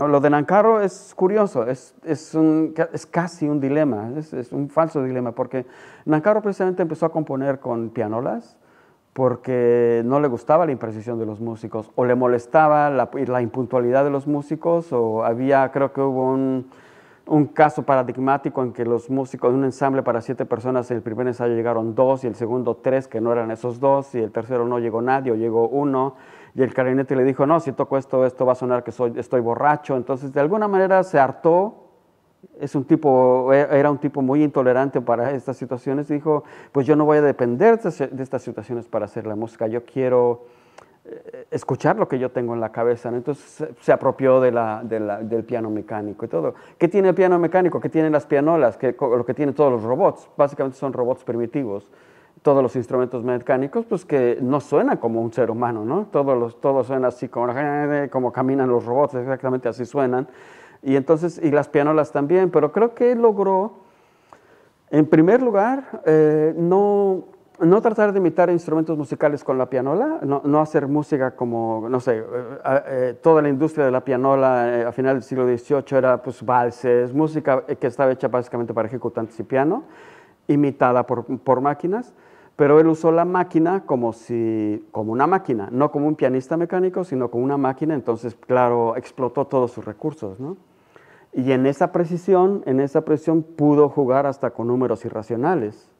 Lo de Nancaro es curioso, es, casi un dilema, es, un falso dilema, porque Nancaro precisamente empezó a componer con pianolas porque no le gustaba la imprecisión de los músicos, o le molestaba la, impuntualidad de los músicos, o había, creo que hubo un, un caso paradigmático en que los músicos de un ensamble para siete personas, en el primer ensayo llegaron dos y el segundo tres, que no eran esos dos, y el tercero no llegó nadie o llegó uno y el clarinete le dijo, no, si toco esto, esto va a sonar que soy, estoy borracho. Entonces, de alguna manera se hartó, es un tipo, e, era un tipo muy intolerante para estas situaciones, y dijo, pues yo no voy a depender de estas situaciones para hacer la música, yo quiero eh, escuchar lo que yo tengo en la cabeza. Entonces se apropió del piano mecánico y todo. ¿Qué tiene el piano mecánico? ¿Qué tienen las pianolas? ¿Qué, lo que tienen todos los robots. Básicamente son robots primitivos todos los instrumentos mecánicos, pues que no suenan como un ser humano, ¿no? Todos, todos suenan así como, como caminan los robots, exactamente así suenan. Y entonces, y las pianolas también, pero creo que logró, en primer lugar, eh, no, no tratar de imitar instrumentos musicales con la pianola, no, no hacer música como, no sé, eh, eh, toda la industria de la pianola a final del siglo XVIII era pues valses, música que estaba hecha básicamente para ejecutantes y piano, imitada por, por máquinas pero él usó la máquina como si como una máquina, no como un pianista mecánico, sino como una máquina, entonces claro, explotó todos sus recursos, ¿no? Y en esa precisión, en esa precisión pudo jugar hasta con números irracionales.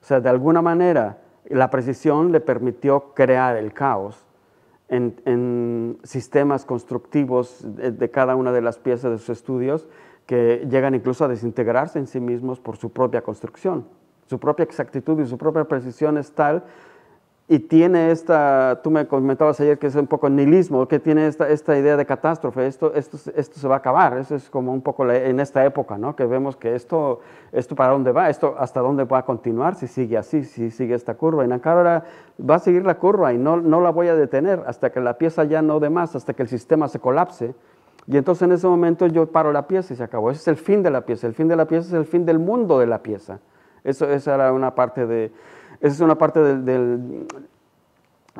O sea, de alguna manera la precisión le permitió crear el caos en, sistemas constructivos de cada una de las piezas de sus estudios que llegan incluso a desintegrarse en sí mismos por su propia construcción su propia exactitud y su propia precisión es tal y tiene esta, tú me comentabas ayer que es un poco nihilismo, que tiene esta, idea de catástrofe, esto, esto, se va a acabar, eso es como un poco en esta época, ¿no? que vemos que esto, esto para dónde va, esto hasta dónde va a continuar si sigue así, si sigue esta curva, y ahora va a seguir la curva y no, no la voy a detener hasta que la pieza ya no dé más, hasta que el sistema se colapse, y entonces en ese momento yo paro la pieza y se acabó, ese es el fin de la pieza, el fin de la pieza es el fin del mundo de la pieza esa es una parte de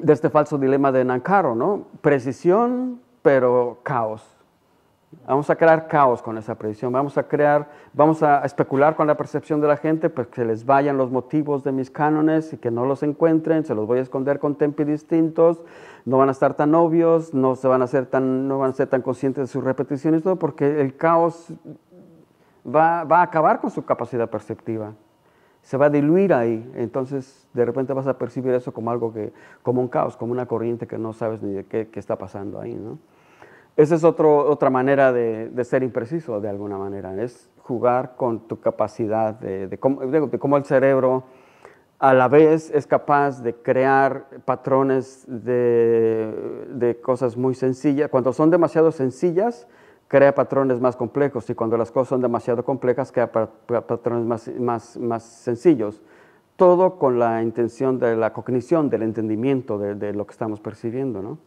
este falso dilema de Nancaro, ¿no? Precisión, pero caos. Vamos a crear caos con esa precisión, vamos a crear, vamos a especular con la percepción de la gente, pues que les vayan los motivos de mis cánones y que no los encuentren, se los voy a esconder con tempi distintos, no van a estar tan obvios, no se van a ser tan, no van a ser tan conscientes de sus repeticiones, todo porque el caos va a acabar con su capacidad perceptiva se va a diluir ahí. Entonces, de repente vas a percibir eso como algo que, como un caos, como una corriente que no sabes ni de qué, qué está pasando ahí, ¿no? Esa es otro, otra manera de, de, ser impreciso, de alguna manera. Es jugar con tu capacidad de, de, de, cómo, el cerebro a la vez es capaz de crear patrones de, cosas muy sencillas. Cuando son demasiado sencillas, crea patrones más complejos y cuando las cosas son demasiado complejas crea patrones más, sencillos. Todo con la intención de la cognición, del entendimiento de, lo que estamos percibiendo.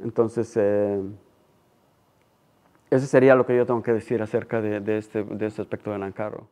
Entonces, eh, sería lo que yo tengo que decir acerca de, este, este, aspecto del Nancarro.